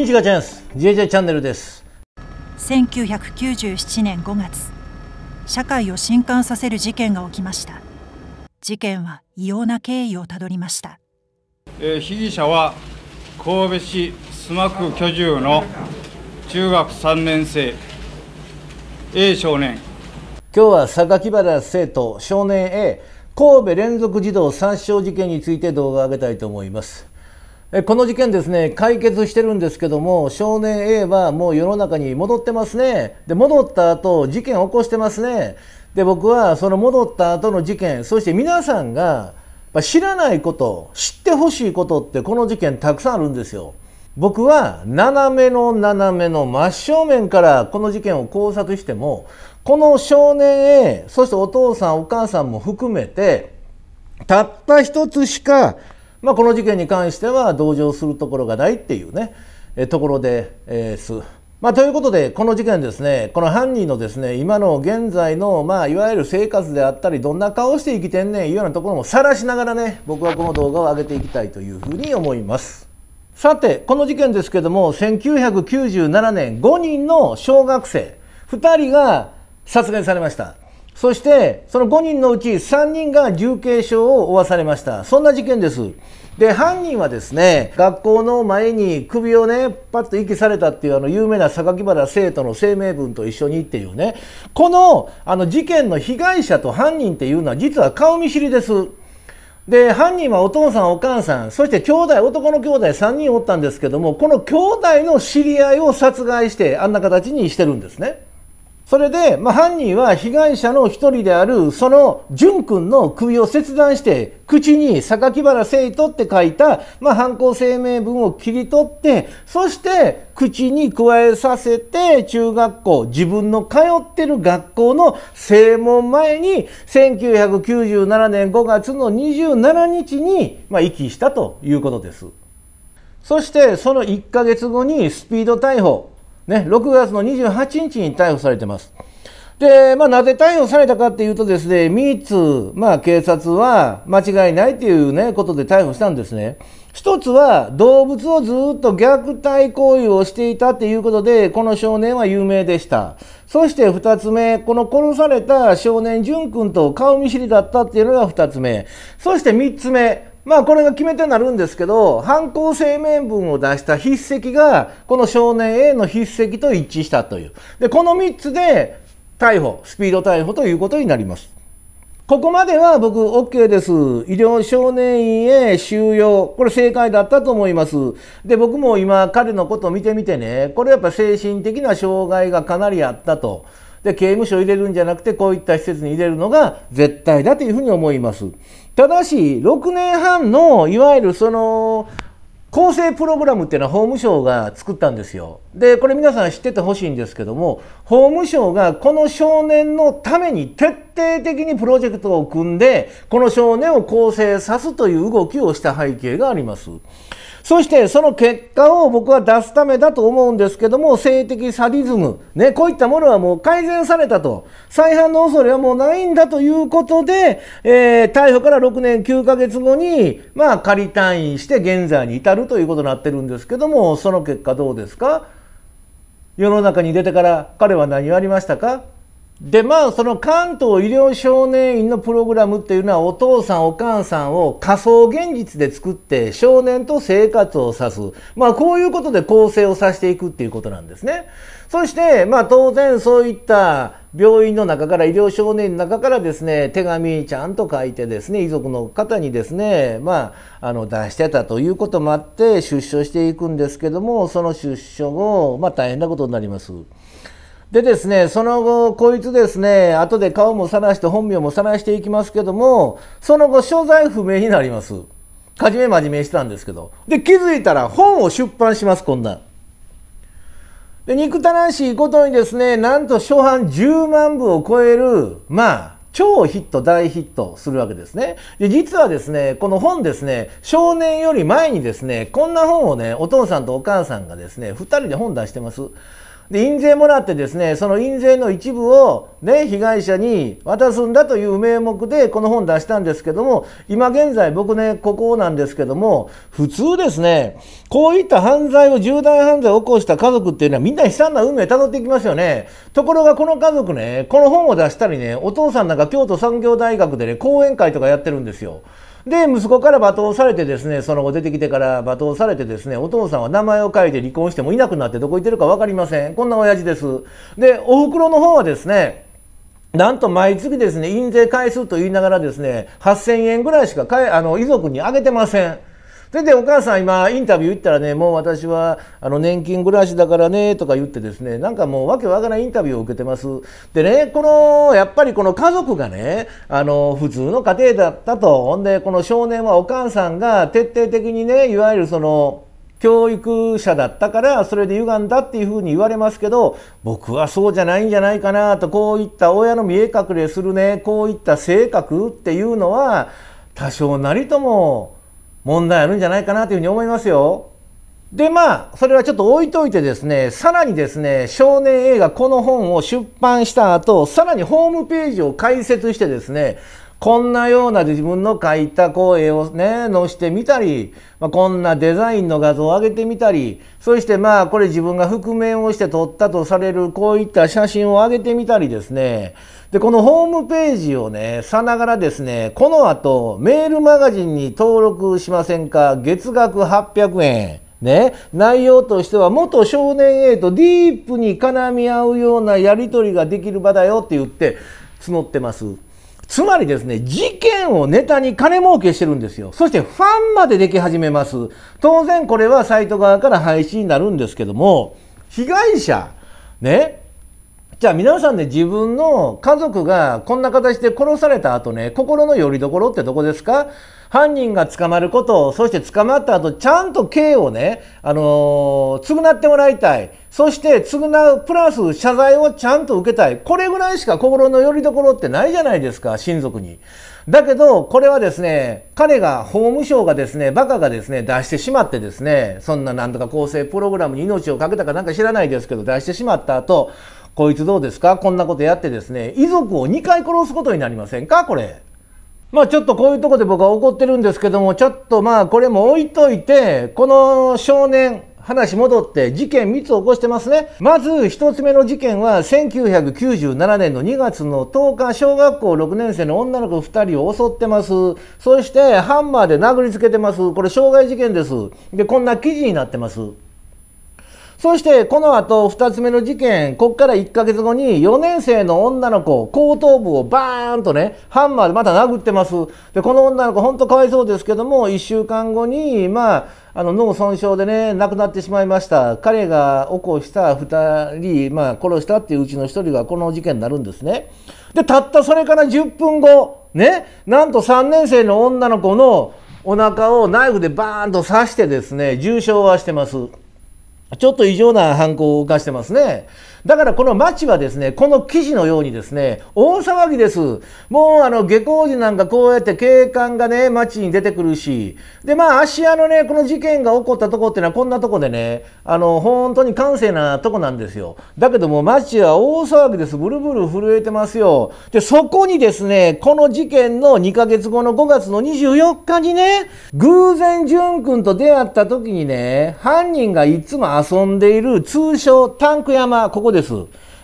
ピンチがチャンス JJ チャンネルです1997年5月社会を震撼させる事件が起きました事件は異様な経緯をたどりました、えー、被疑者は神戸市須磨区居住の中学3年生 A 少年今日は榊原生徒少年 A 神戸連続児童殺傷事件について動画を上げたいと思いますこの事件ですね、解決してるんですけども、少年 A はもう世の中に戻ってますね。で、戻った後、事件起こしてますね。で、僕はその戻った後の事件、そして皆さんが知らないこと、知ってほしいことってこの事件たくさんあるんですよ。僕は斜めの斜めの真正面からこの事件を考察しても、この少年 A、そしてお父さんお母さんも含めて、たった一つしかまあ、この事件に関しては同情するところがないっていうね、えところで、えす。まあ、ということで、この事件ですね、この犯人のですね、今の現在の、まあ、いわゆる生活であったり、どんな顔して生きてんねんいうようなところもさらしながらね、僕はこの動画を上げていきたいというふうに思います。さて、この事件ですけども、1997年、5人の小学生、2人が殺害されました。そしてその5人のうち3人が重軽傷を負わされましたそんな事件ですで犯人はですね学校の前に首をねパッと遺棄されたっていうあの有名な榊原生徒の声明文と一緒にっていうねこのあの事件の被害者と犯人っていうのは実は顔見知りですで犯人はお父さんお母さんそして兄弟男の兄弟3人おったんですけどもこの兄弟の知り合いを殺害してあんな形にしてるんですね。それで、まあ、犯人は被害者の一人であるその淳君の首を切断して口に榊原聖人って書いた、まあ、犯行声明文を切り取ってそして口に加えさせて中学校自分の通ってる学校の正門前に1997年5月の27日に、まあ、遺棄したということです。そしてその1ヶ月後にスピード逮捕ね、6月の28日に逮捕されてます。で、まあ、なぜ逮捕されたかっていうとですね、3つ、まあ、警察は間違いないっていうね、ことで逮捕したんですね。一つは、動物をずっと虐待行為をしていたっていうことで、この少年は有名でした。そして二つ目、この殺された少年淳君と顔見知りだったっていうのが二つ目。そして三つ目、まあこれが決め手になるんですけど犯行声明文を出した筆跡がこの少年 A の筆跡と一致したというでこの3つで逮捕スピード逮捕ということになります。ここまでは僕 OK です。医療少年院へ収容。これ正解だったと思います。で、僕も今彼のことを見てみてね、これやっぱ精神的な障害がかなりあったと。で、刑務所入れるんじゃなくて、こういった施設に入れるのが絶対だというふうに思います。ただし、6年半のいわゆるその構成プログラムっていうのは法務省が作ったんですよ。で、これ皆さん知っててほしいんですけども、法務省がこの少年のために徹底的にプロジェクトを組んで、この少年を構成さすという動きをした背景があります。そしてその結果を僕は出すためだと思うんですけども、性的サディズム、ね、こういったものはもう改善されたと、再犯の恐れはもうないんだということで、えー、逮捕から6年9ヶ月後に、まあ仮退院して現在に至るということになってるんですけども、その結果どうですか世の中に出てから彼は何をやりましたかでまあその関東医療少年院のプログラムっていうのはお父さんお母さんを仮想現実で作って少年と生活を指すまあこういうことで構成をさしていくっていうことなんですね。そしてまあ当然そういった病院の中から医療少年の中からですね手紙ちゃんと書いてですね遺族の方にですねまああの出してたということもあって出所していくんですけどもその出所後まあ大変なことになります。でですね、その後、こいつですね、後で顔も晒して本名も晒していきますけども、その後、所在不明になります。はじめ真面目にしたんですけど。で、気づいたら本を出版します、こんなん。で、憎たらしいことにですね、なんと初版10万部を超える、まあ、超ヒット、大ヒットするわけですね。で、実はですね、この本ですね、少年より前にですね、こんな本をね、お父さんとお母さんがですね、二人で本出してます。で印税もらってですねその印税の一部を、ね、被害者に渡すんだという名目でこの本出したんですけども今現在僕ねここなんですけども普通ですねこういった犯罪を重大犯罪を起こした家族っていうのはみんな悲惨な運命たどっていきますよねところがこの家族ねこの本を出したりねお父さんなんか京都産業大学でね講演会とかやってるんですよ。で息子から罵倒されてですねその後出てきてから罵倒されてですねお父さんは名前を書いて離婚してもいなくなってどこ行ってるか分かりませんこんな親父ですでおふくろの方はですねなんと毎月ですね、印税回数と言いながらですね、8000円ぐらいしかあの遺族にあげてません。ででお母さん今インタビュー行ったらねもう私はあの年金暮らしだからねとか言ってですねなんかもうわけわからんインタビューを受けてますでねこのやっぱりこの家族がねあの普通の家庭だったとほんでこの少年はお母さんが徹底的にねいわゆるその教育者だったからそれで歪んだっていうふうに言われますけど僕はそうじゃないんじゃないかなとこういった親の見え隠れするねこういった性格っていうのは多少なりとも問題あるんじゃないかなというふうに思いますよ。でまあそれはちょっと置いといてですねさらにですね少年映画この本を出版した後さらにホームページを開設してですねこんなような自分の書いた声をね、載してみたり、まあ、こんなデザインの画像を上げてみたり、そしてまあこれ自分が覆面をして撮ったとされるこういった写真を上げてみたりですね、で、このホームページをね、さながらですね、この後メールマガジンに登録しませんか月額800円。ね、内容としては元少年 A とディープに絡み合うようなやり取りができる場だよって言って募ってます。つまりですね、事件をネタに金儲けしてるんですよ。そしてファンまででき始めます。当然これはサイト側から配信になるんですけども、被害者、ね、じゃあ皆さんね、自分の家族がこんな形で殺された後ね、心の拠り所ってどこですか犯人が捕まること、そして捕まった後、ちゃんと刑をね、あのー、償ってもらいたい。そして償うプラス謝罪をちゃんと受けたいこれぐらいしか心の拠り所ってないじゃないですか親族にだけどこれはですね彼が法務省がですねバカがですね出してしまってですねそんななんとか構成プログラムに命を懸けたかなんか知らないですけど出してしまった後こいつどうですかこんなことやってですね遺族を2回殺すことになりませんかこれ。まあちょっとこういうとこで僕は怒ってるんですけども、ちょっとまあこれも置いといて、この少年、話戻って事件3つ起こしてますね。まず1つ目の事件は1997年の2月の10日、小学校6年生の女の子2人を襲ってます。そしてハンマーで殴りつけてます。これ傷害事件です。で、こんな記事になってます。そしてこの後2つ目の事件こっから1ヶ月後に4年生の女の子後頭部をバーンとねハンマーでまた殴ってますでこの女の子ほんとかわいそうですけども1週間後にまああの脳損傷でね亡くなってしまいました彼が起こした2人、まあ、殺したっていううちの1人がこの事件になるんですねでたったそれから10分後ねなんと3年生の女の子のお腹をナイフでバーンと刺してですね重傷はしてますちょっと異常な犯行を犯してますね。だからこの町はですね、この記事のようにですね、大騒ぎです。もうあの、下校時なんかこうやって警官がね、町に出てくるし、で、まあ、芦屋のね、この事件が起こったとこっていうのはこんなとこでね、あの、本当に閑静なとこなんですよ。だけども町は大騒ぎです。ブルブル震えてますよ。で、そこにですね、この事件の2ヶ月後の5月の24日にね、偶然淳君と出会った時にね、犯人がいつも遊んでいる通称タンク山、こここです。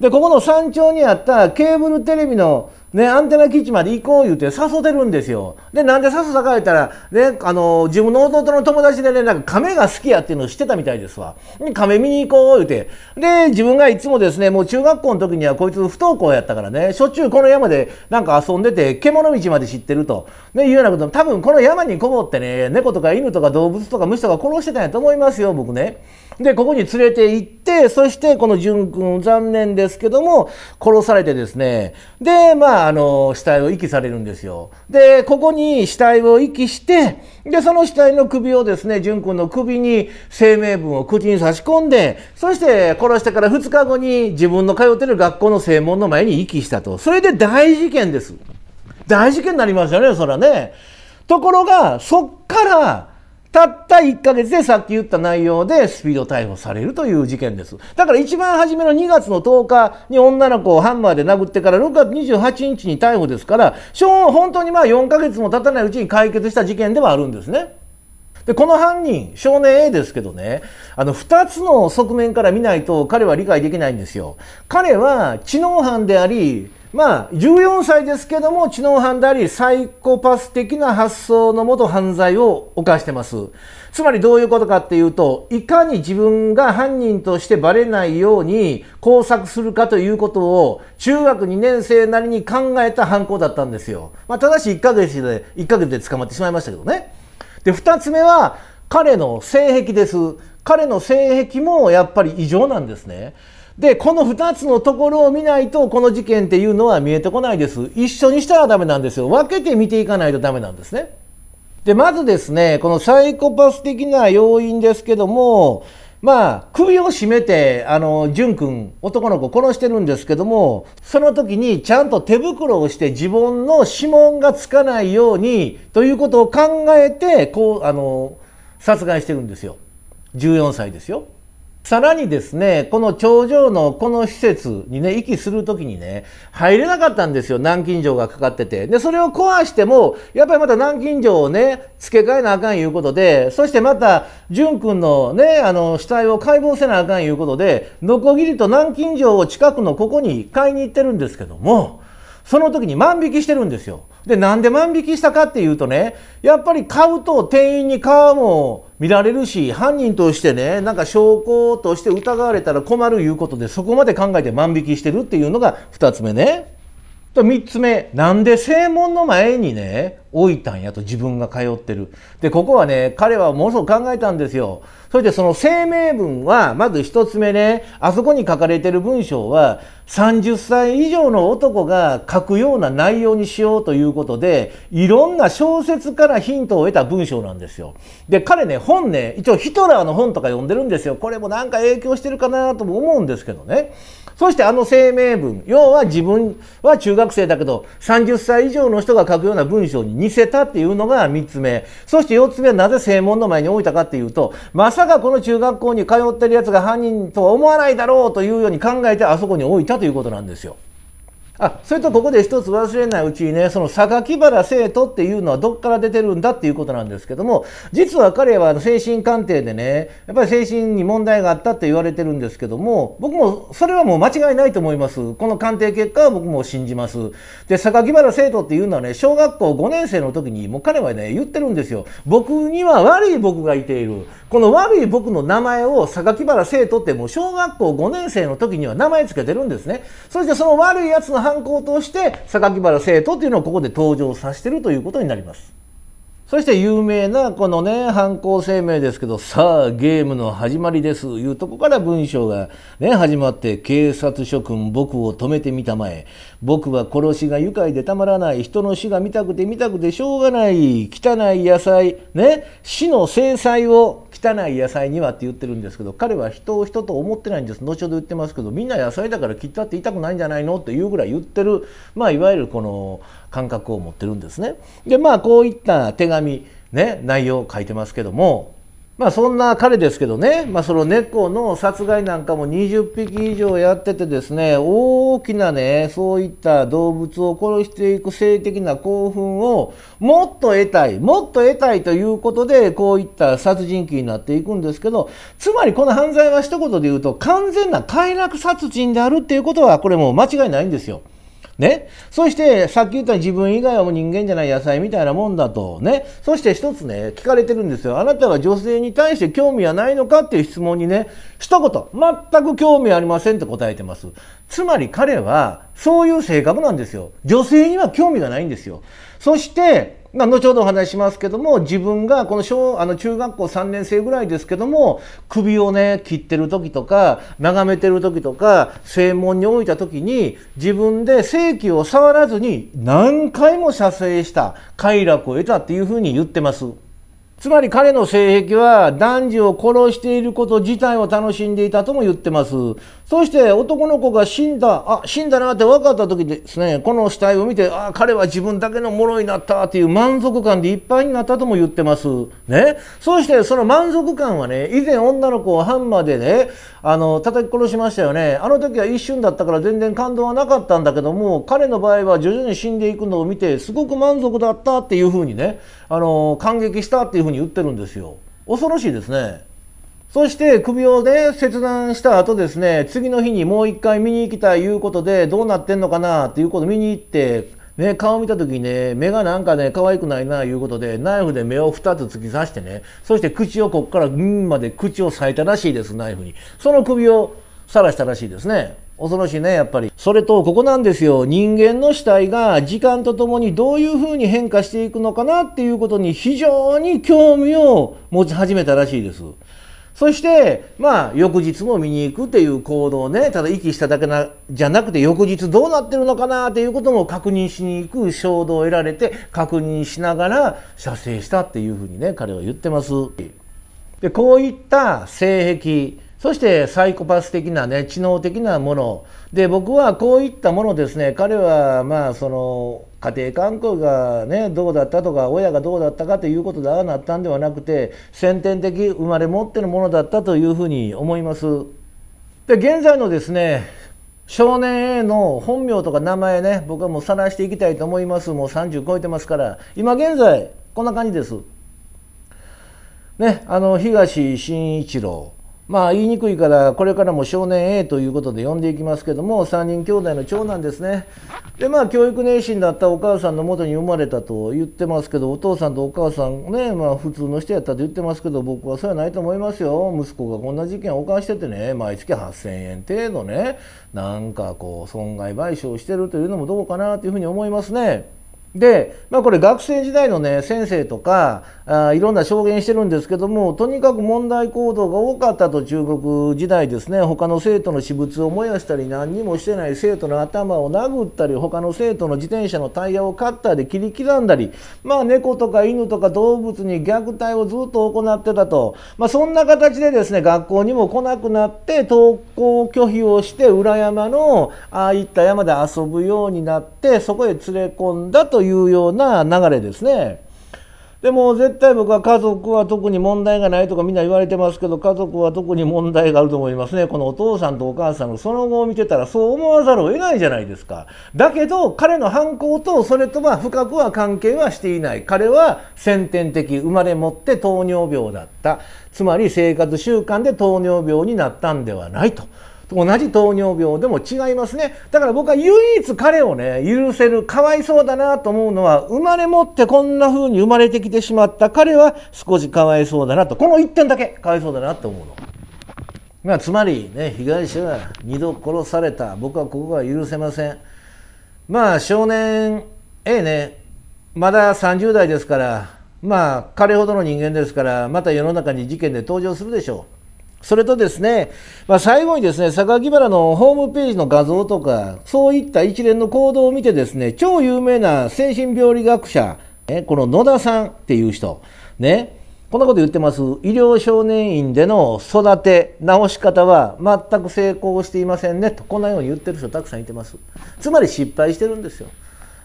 で、ここの山頂にあったケーブルテレビのね、アンテナ基地まで行こう言うて誘ってるんですよ。で、なんで誘ったか言ったら、ね、あの、自分の弟の友達でね、なんか亀が好きやっていうのを知ってたみたいですわ。で、亀見に行こう言うて。で、自分がいつもですね、もう中学校の時にはこいつ不登校やったからね、しょっちゅうこの山でなんか遊んでて、獣道まで知ってると。ね、いうようなこと多分この山にこもってね、猫とか犬とか動物とか虫とか殺してたんやと思いますよ、僕ね。で、ここに連れて行って、そしてこの淳君、残念ですけども、殺されてですね。で、まあ、あの死体を遺棄されるんですよ。でここに死体を遺棄してでその死体の首をですね淳君の首に生命分を口に差し込んでそして殺してから2日後に自分の通ってる学校の正門の前に遺棄したとそれで大事件です。大事件になりますよねそはね。ところがそっからたった1ヶ月でさっき言った内容でスピード逮捕されるという事件です。だから一番初めの2月の10日に女の子をハンマーで殴ってから6月28日に逮捕ですから、本当にまあ4ヶ月も経たないうちに解決した事件ではあるんですね。で、この犯人、少年 A ですけどね、あの、二つの側面から見ないと彼は理解できないんですよ。彼は知能犯であり、まあ、14歳ですけども、知能犯であり、サイコパス的な発想のもと犯罪を犯してます。つまりどういうことかっていうと、いかに自分が犯人としてバレないように工作するかということを、中学2年生なりに考えた犯行だったんですよ。まあ、ただし1ヶ月で、1ヶ月で捕まってしまいましたけどね。で、2つ目は、彼の性癖です。彼の性癖もやっぱり異常なんですね。でこの2つのところを見ないとこの事件っていうのは見えてこないです一緒にしたらダメなんですよ分けて見ていかないとダメなんですねでまずですねこのサイコパス的な要因ですけどもまあ首を絞めてあの淳君男の子殺してるんですけどもその時にちゃんと手袋をして自分の指紋がつかないようにということを考えてこうあの殺害してるんですよ14歳ですよ。さらにですね、この頂上のこの施設にね、息するときにね、入れなかったんですよ、南京錠がかかってて。で、それを壊しても、やっぱりまた南京錠をね、付け替えなあかんいうことで、そしてまた、淳君のね、あの、死体を解剖せなあかんいうことで、ノコギリと南京錠を近くのここに買いに行ってるんですけども、その時に万引きしてるんですよ。で、なんで万引きしたかっていうとね、やっぱり買うと店員に顔も見られるし、犯人としてね、なんか証拠として疑われたら困るいうことで、そこまで考えて万引きしてるっていうのが2つ目ね。と3つ目、なんで正門の前にね、置いたんやと自分が通ってる。で、ここはね、彼はものすごく考えたんですよ。それでその声明文は、まず一つ目ね、あそこに書かれてる文章は、30歳以上の男が書くような内容にしようということで、いろんな小説からヒントを得た文章なんですよ。で、彼ね、本ね、一応ヒトラーの本とか読んでるんですよ。これもなんか影響してるかなとも思うんですけどね。そしてあの声明文、要は自分は中学生だけど、30歳以上の人が書くような文章に似せたっていうのが3つ目そして4つ目はなぜ正門の前に置いたかっていうとまさかこの中学校に通ってるやつが犯人とは思わないだろうというように考えてあそこに置いたということなんですよ。あそれとここで一つ忘れないうちにねその榊原生徒っていうのはどっから出てるんだっていうことなんですけども実は彼は精神鑑定でねやっぱり精神に問題があったって言われてるんですけども僕もそれはもう間違いないと思いますこの鑑定結果は僕も信じますで榊原生徒っていうのはね小学校5年生の時にもう彼はね言ってるんですよ僕には悪い僕がいているこの悪い僕の名前を榊原生徒ってもう小学校5年生の時には名前つけてるんですねそしてその悪いやつの参考として榊原生徒というのをここで登場させてるということになります。そして有名なこのね、犯行声明ですけど、さあゲームの始まりです、いうとこから文章がね、始まって、警察諸君僕を止めてみたまえ。僕は殺しが愉快でたまらない。人の死が見たくて見たくてしょうがない。汚い野菜、ね、死の制裁を汚い野菜にはって言ってるんですけど、彼は人を人と思ってないんです。後ほど言ってますけど、みんな野菜だから切ったって痛くないんじゃないのっていうぐらい言ってる、まあいわゆるこの、感覚を持ってるんですね。でまあこういった手紙ね内容を書いてますけどもまあそんな彼ですけどね、まあ、その猫の殺害なんかも20匹以上やっててですね大きなねそういった動物を殺していく性的な興奮をもっと得たいもっと得たいということでこういった殺人鬼になっていくんですけどつまりこの犯罪は一言で言うと完全な快楽殺人であるっていうことはこれもう間違いないんですよ。ね。そして、さっき言った自分以外はもう人間じゃない野菜みたいなもんだと。ね。そして一つね、聞かれてるんですよ。あなたは女性に対して興味はないのかっていう質問にね、一言、全く興味ありませんって答えてます。つまり彼はそういう性格なんですよ。女性には興味がないんですよ。そして、まあ、後ほどお話しますけども、自分がこの小、あの中学校3年生ぐらいですけども、首をね、切ってる時とか、眺めてる時とか、正門に置いた時に、自分で正規を触らずに何回も射精した、快楽を得たっていうふうに言ってます。つまり彼の性癖は男児を殺していること自体を楽しんでいたとも言ってます。そして男の子が死んだ、あ、死んだなって分かった時ですね、この死体を見て、あ、彼は自分だけのものになったっていう満足感でいっぱいになったとも言ってます。ね。そしてその満足感はね、以前女の子をハンマーでね、あの、叩き殺しましたよね。あの時は一瞬だったから全然感動はなかったんだけども、彼の場合は徐々に死んでいくのを見て、すごく満足だったっていうふうにね、あの、感激したっていうふうに言ってるんですよ。恐ろしいですね。そして首をね、切断した後ですね、次の日にもう一回見に行きたいいうことで、どうなってんのかなっていうことを見に行って、ね、顔見た時にね、目がなんかね、可愛くないないうことで、ナイフで目を2つ突き刺してね、そして口をこっからンまで口を裂いたらしいです、ナイフに。その首を晒したらしいですね。恐ろしいね、やっぱり。それと、ここなんですよ。人間の死体が時間とともにどういう風に変化していくのかなっていうことに非常に興味を持ち始めたらしいです。そして、まあ、翌日も見に行くという行動ね、ただ息しただけなじゃなくて、翌日どうなってるのかなということも確認しに行く衝動を得られて、確認しながら射精したっていうふうにね、彼は言ってます。で、こういった性癖、そしてサイコパス的なね、知能的なもの。で、僕はこういったものですね、彼はまあその、家庭環境がね、どうだったとか、親がどうだったかということでああなったんではなくて、先天的生まれ持ってるものだったというふうに思います。で、現在のですね、少年 A の本名とか名前ね、僕はもう晒していきたいと思います。もう30超えてますから。今現在、こんな感じです。ね、あの、東慎一郎。まあ言いにくいからこれからも少年 A ということで呼んでいきますけども3人兄弟の長男ですねでまあ教育熱心だったお母さんのもとに生まれたと言ってますけどお父さんとお母さんねまあ普通の人やったと言ってますけど僕はそうやないと思いますよ息子がこんな事件を犯しててね毎月8,000円程度ねなんかこう損害賠償してるというのもどうかなというふうに思いますね。で、まあ、これ学生時代のね先生とかあいろんな証言してるんですけどもとにかく問題行動が多かったと中国時代ですね他の生徒の私物を燃やしたり何にもしてない生徒の頭を殴ったり他の生徒の自転車のタイヤをカッターで切り刻んだり、まあ、猫とか犬とか動物に虐待をずっと行ってたと、まあ、そんな形でですね学校にも来なくなって登校拒否をして裏山のああいった山で遊ぶようになってそこへ連れ込んだというような流れですね。でも絶対僕は家族は特に問題がないとかみんな言われてますけど家族は特に問題があると思いますねこのお父さんとお母さんのその後を見てたらそう思わざるを得ないじゃないですかだけど彼の犯行とそれとは深くは関係はしていない彼は先天的生まれ持って糖尿病だったつまり生活習慣で糖尿病になったんではないと。同じ糖尿病でも違いますねだから僕は唯一彼をね許せるかわいそうだなと思うのは生まれ持ってこんな風に生まれてきてしまった彼は少しかわいそうだなとこの1点だけかわいそうだなと思うの。まあ、つまり、ね、被害者が2度殺された僕はここが許せません。まあ少年 A ねまだ30代ですからまあ彼ほどの人間ですからまた世の中に事件で登場するでしょう。それとですね、まあ、最後にですね、榊原のホームページの画像とか、そういった一連の行動を見てですね、超有名な精神病理学者、ね、この野田さんっていう人、ね、こんなこと言ってます。医療少年院での育て、直し方は全く成功していませんね、と、こんなように言ってる人たくさんいてます。つまり失敗してるんですよ。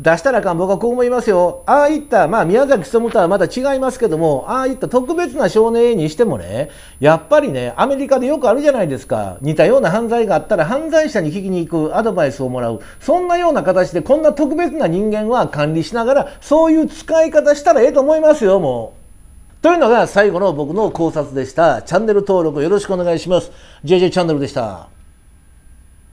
出したらあかん僕はこう思いますよああいった、まあ、宮崎努とはまた違いますけどもああいった特別な少年 A にしてもねやっぱりねアメリカでよくあるじゃないですか似たような犯罪があったら犯罪者に聞きに行くアドバイスをもらうそんなような形でこんな特別な人間は管理しながらそういう使い方したらええと思いますよもう。というのが最後の僕の考察でした。チャンネル登録よろしくお願いします。JJ チャンネルでした。